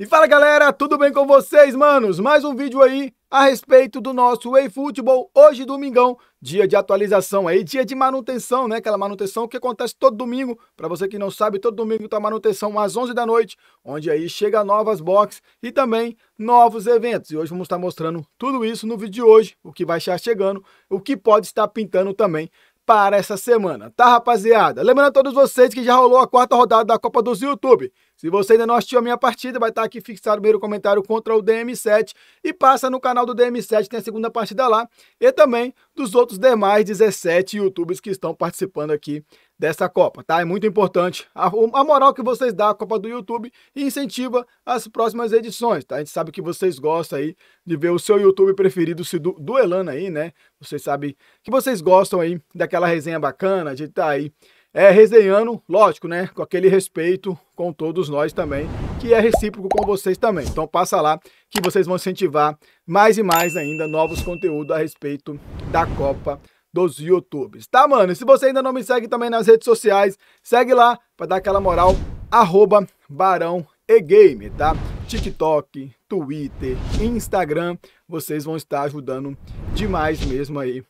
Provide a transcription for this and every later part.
E fala galera, tudo bem com vocês, manos? Mais um vídeo aí a respeito do nosso eFootball, hoje domingão, dia de atualização aí, dia de manutenção, né? Aquela manutenção que acontece todo domingo, para você que não sabe, todo domingo tá manutenção às 11 da noite, onde aí chega novas boxes e também novos eventos. E hoje vamos estar tá mostrando tudo isso no vídeo de hoje, o que vai estar chegando, o que pode estar pintando também para essa semana, tá, rapaziada? Lembrando a todos vocês que já rolou a quarta rodada da Copa dos YouTube. Se você ainda não assistiu a minha partida, vai estar tá aqui fixado o primeiro comentário contra o DM7 e passa no canal do DM7, tem a segunda partida lá e também dos outros demais 17 YouTubers que estão participando aqui dessa Copa, tá? É muito importante a, a, moral que vocês dão à Copa do YouTube e incentiva as próximas edições, tá? A gente sabe que vocês gostam aí de ver o seu YouTube preferido se du duelando aí, né? Vocês sabem que vocês gostam aí daquela resenha bacana, de estar tá aí é, resenhando, lógico, né? Com aquele respeito com todos nós também, que é recíproco com vocês também. Então passa lá que vocês vão incentivar mais e mais ainda novos conteúdos a respeito da Copa dos YouTubes, tá, mano? E se você ainda não me segue também nas redes sociais, segue lá para dar aquela moral, arroba Barão e Game, tá? TikTok, Twitter, Instagram, vocês vão estar ajudando demais mesmo aí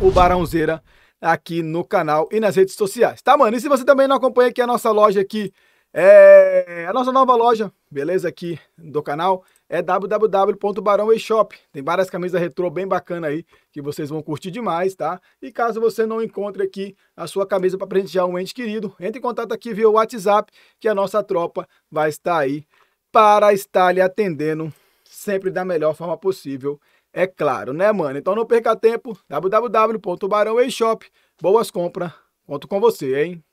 o Barãozeira aqui no canal e nas redes sociais, tá, mano? E se você também não acompanha aqui a nossa loja aqui, é a nossa nova loja, beleza, aqui do canal, é www.barãowayshop. Tem várias camisas retrô bem bacana aí que vocês vão curtir demais, tá? E caso você não encontre aqui a sua camisa para presentear um ente querido, entre em contato aqui via WhatsApp, que a nossa tropa vai estar aí para estar lhe atendendo sempre da melhor forma possível. É claro, né, mano? Então não perca tempo. www.barãowayshop. Boas compras. Conto com você, hein?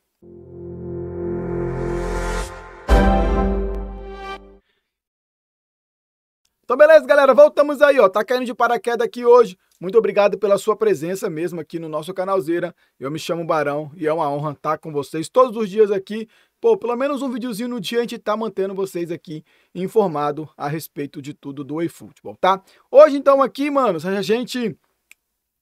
Então, beleza, galera? Voltamos aí, ó. Tá caindo de paraquedas aqui hoje. Muito obrigado pela sua presença mesmo aqui no nosso canalzeira. Eu me chamo Barão e é uma honra estar com vocês todos os dias aqui. Pô, pelo menos um videozinho no dia a gente tá mantendo vocês aqui informado a respeito de tudo do eFootball, tá? Hoje, então, aqui, mano a gente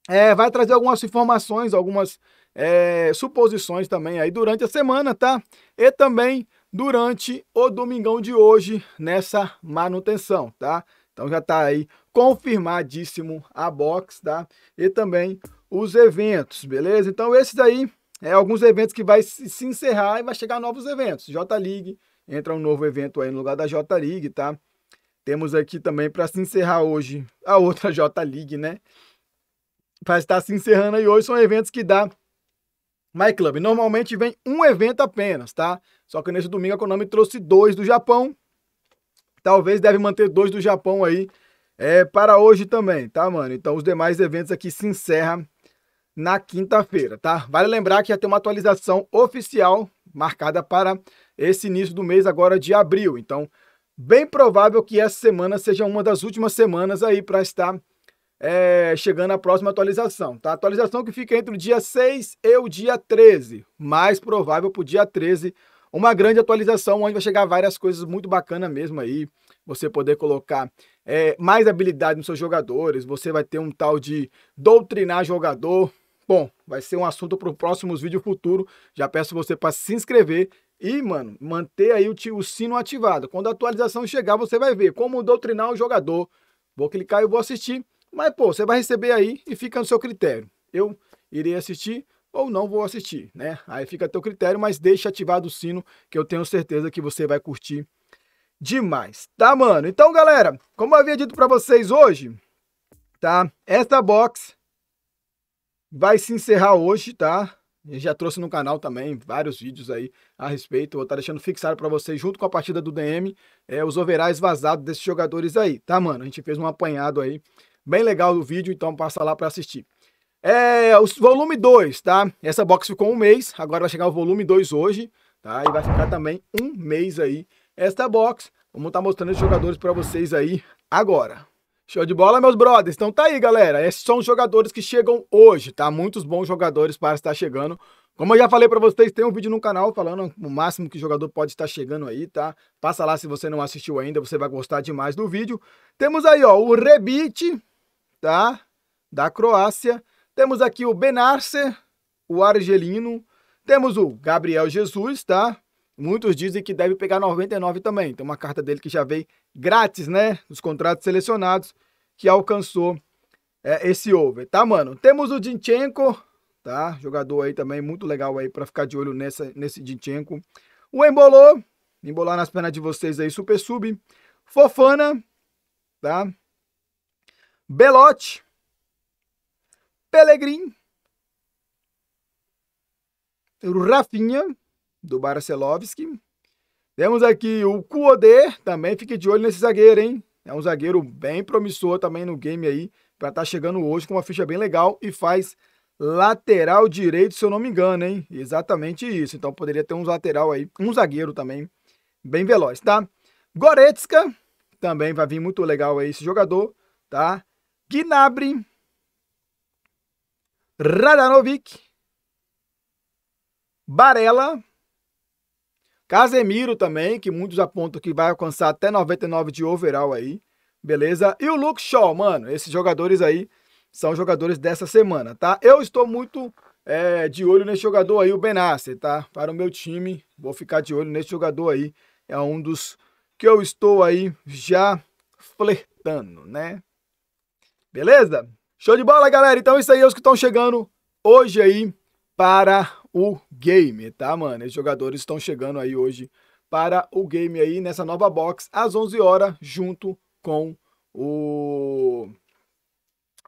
é, vai trazer algumas informações, algumas é, suposições também aí durante a semana, tá? E também durante o domingão de hoje nessa manutenção, tá? Então já está aí confirmadíssimo a box, tá? E também os eventos, beleza? Então esses aí é alguns eventos que vai se encerrar e vai chegar novos eventos. J League, entra um novo evento aí no lugar da J League, tá? Temos aqui também para se encerrar hoje a outra J League, né? Vai estar se encerrando aí hoje, são eventos que dá MyClub. Normalmente vem um evento apenas, tá? Só que nesse domingo a Konami trouxe dois do Japão. Talvez deve manter dois do Japão aí é, para hoje também, tá, mano? Então os demais eventos aqui se encerram na quinta-feira, tá? Vale lembrar que já tem uma atualização oficial marcada para esse início do mês agora de abril. Então, bem provável que essa semana seja uma das últimas semanas aí para estar é, chegando a próxima atualização. Tá? Atualização que fica entre o dia 6 e o dia 13. Mais provável para o dia 13. Uma grande atualização onde vai chegar várias coisas muito bacanas mesmo aí. Você poder colocar é, mais habilidade nos seus jogadores. Você vai ter um tal de doutrinar jogador. Bom, vai ser um assunto para os próximos vídeos futuro. Já peço você para se inscrever e, mano, manter aí o, o sino ativado. Quando a atualização chegar, você vai ver como doutrinar o jogador. Vou clicar e vou assistir. Mas, pô, você vai receber aí e fica no seu critério. Eu irei assistir ou não vou assistir, né? Aí fica a teu critério, mas deixa ativado o sino que eu tenho certeza que você vai curtir demais, tá, mano? Então, galera, como eu havia dito para vocês hoje, tá? Esta box vai se encerrar hoje, tá? Eu já trouxe no canal também vários vídeos aí a respeito. Vou estar tá deixando fixado para vocês, junto com a partida do DM, é, os overais vazados desses jogadores aí, tá, mano? A gente fez um apanhado aí Bem legal o vídeo, então passa lá para assistir. É, o volume 2, tá? Essa box ficou um mês, agora vai chegar o volume 2 hoje, tá? E vai ficar também um mês aí esta box. Vamos estar tá mostrando os jogadores para vocês aí agora. Show de bola, meus brothers. Então tá aí, galera. Esses são os jogadores que chegam hoje, tá? Muitos bons jogadores para estar chegando. Como eu já falei para vocês, tem um vídeo no canal falando o máximo que o jogador pode estar chegando aí, tá? Passa lá se você não assistiu ainda, você vai gostar demais do vídeo. Temos aí, ó, o Rebite, tá? Da Croácia. Temos aqui o Benarce, o argelino. Temos o Gabriel Jesus, tá? Muitos dizem que deve pegar 99 também. Tem uma carta dele que já veio grátis, né? Nos contratos selecionados, que alcançou é, esse over, tá, mano? Temos o Dinchenko, tá? Jogador aí também, muito legal aí para ficar de olho nessa, nesse Dinchenko. O Embolô, embolar nas pernas de vocês aí, Super Sub. Fofana, tá? Belotti, Pelegrin, o Rafinha, do Barcelovski. Temos aqui o Kuodê, também fique de olho nesse zagueiro, hein? É um zagueiro bem promissor também no game aí, para estar tá chegando hoje com uma ficha bem legal e faz lateral direito, se eu não me engano, hein? Exatamente isso. Então poderia ter um lateral aí, um zagueiro também bem veloz, tá? Goretzka também vai vir muito legal aí esse jogador, tá? Gnabry, Radanovic, Barella, Casemiro também, que muitos apontam que vai alcançar até 99 de overall aí, beleza? E o Luke Shaw, mano, esses jogadores aí são jogadores dessa semana, tá? Eu estou muito é, de olho nesse jogador aí, o Benassi, tá? Para o meu time, vou ficar de olho nesse jogador aí, é um dos que eu estou aí já flertando, né? Beleza? Show de bola, galera. Então, isso aí é os que estão chegando hoje aí para o game, tá, mano? Os jogadores estão chegando aí hoje para o game aí nessa nova box às 11 horas junto com o...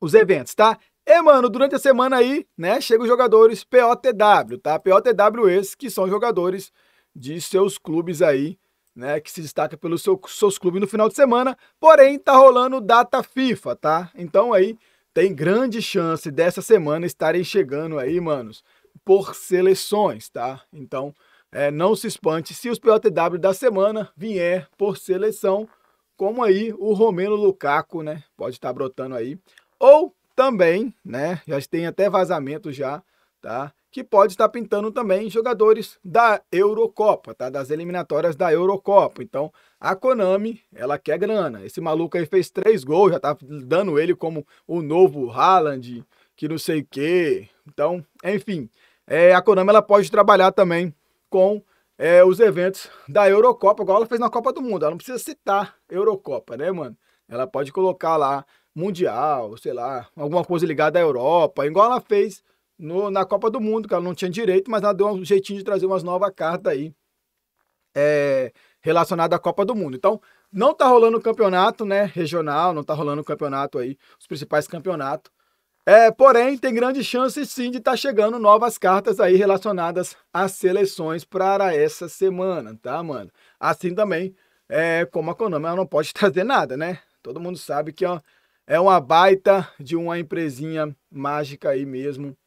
os eventos, tá? E, mano, durante a semana aí, né, chegam os jogadores POTW, tá? POTW esses que são jogadores de seus clubes aí né, que se destaca pelos seu, seus clubes no final de semana, porém tá rolando data FIFA, tá? Então aí tem grande chance dessa semana estarem chegando aí, manos, por seleções, tá? Então é, não se espante se os POTW da semana vier por seleção, como aí o Romelo Lukaku, né? Pode estar tá brotando aí. Ou também, né? Já tem até vazamento já, tá? que pode estar pintando também jogadores da Eurocopa, tá? Das eliminatórias da Eurocopa. Então, a Konami, ela quer grana. Esse maluco aí fez três gols, já tá dando ele como o novo Haaland, que não sei o quê. Então, enfim, é, a Konami ela pode trabalhar também com é, os eventos da Eurocopa, igual ela fez na Copa do Mundo. Ela não precisa citar Eurocopa, né, mano? Ela pode colocar lá Mundial, sei lá, alguma coisa ligada à Europa, igual ela fez no, na Copa do Mundo, que ela não tinha direito, mas ela deu um jeitinho de trazer umas novas cartas aí é, relacionadas à Copa do Mundo. Então, não tá rolando o campeonato, né, regional, não tá rolando o campeonato aí, os principais campeonatos. É, porém, tem grande chance sim de estar tá chegando novas cartas aí relacionadas às seleções para essa semana, tá, mano? Assim também, é, como a Konami, ela não pode trazer nada, né? Todo mundo sabe que ó, é, é uma baita de uma empresinha mágica aí mesmo,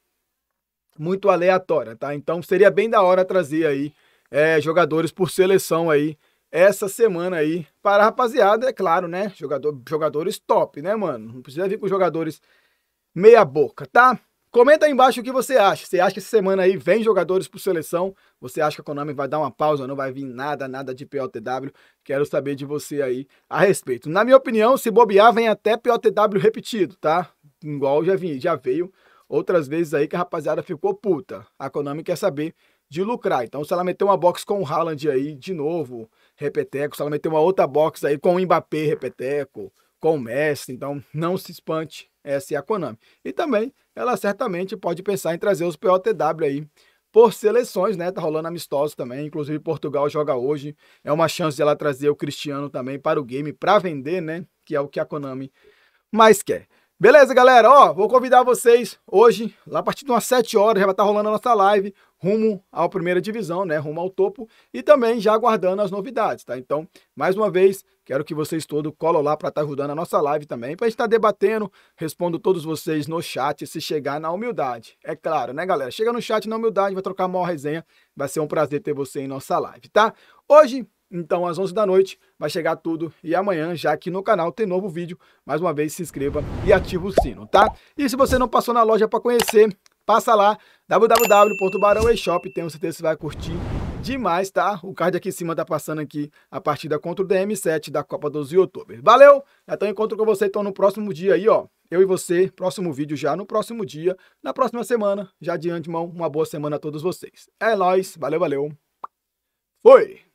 muito aleatória, tá? Então seria bem da hora trazer aí é, jogadores por seleção aí essa semana aí para a rapaziada, é claro, né? Jogador, jogadores top, né, mano? Não precisa vir com jogadores meia boca, tá? Comenta aí embaixo o que você acha. Você acha que essa semana aí vem jogadores por seleção? Você acha que a Konami vai dar uma pausa? Não vai vir nada, nada de POTW? Quero saber de você aí a respeito. Na minha opinião, se bobear, vem até POTW repetido, tá? Igual já, vi, já veio outras vezes aí que a rapaziada ficou puta. A Konami quer saber de lucrar. Então, se ela meter uma box com o Haaland aí de novo, repeteco, se ela meter uma outra box aí com o Mbappé, repeteco, com o Messi, então não se espante, essa é a Konami. E também, ela certamente pode pensar em trazer os POTW aí por seleções, né? Tá rolando amistoso também, inclusive Portugal joga hoje. É uma chance de ela trazer o Cristiano também para o game, para vender, né? Que é o que a Konami mais quer. Beleza, galera? Ó, vou convidar vocês hoje, lá a partir de umas 7 horas, já vai estar tá rolando a nossa live rumo à primeira divisão, né? Rumo ao topo e também já aguardando as novidades, tá? Então, mais uma vez, quero que vocês todos colam lá para estar tá ajudando a nossa live também, para estar tá debatendo, respondo todos vocês no chat se chegar na humildade. É claro, né, galera? Chega no chat na humildade, vai trocar uma resenha, vai ser um prazer ter você em nossa live, tá? Hoje então, às 11 da noite vai chegar tudo e amanhã já aqui no canal tem novo vídeo. Mais uma vez, se inscreva e ative o sino, tá? E se você não passou na loja para conhecer, passa lá, www.barãoeshop, tenho certeza que você vai curtir demais, tá? O card aqui em cima tá passando aqui a partida contra o DM7 da Copa 12 Outubro. Valeu! Então encontro com você então no próximo dia aí, ó. Eu e você, próximo vídeo já no próximo dia, na próxima semana. Já de antemão, uma boa semana a todos vocês. É nóis, valeu, valeu. Fui!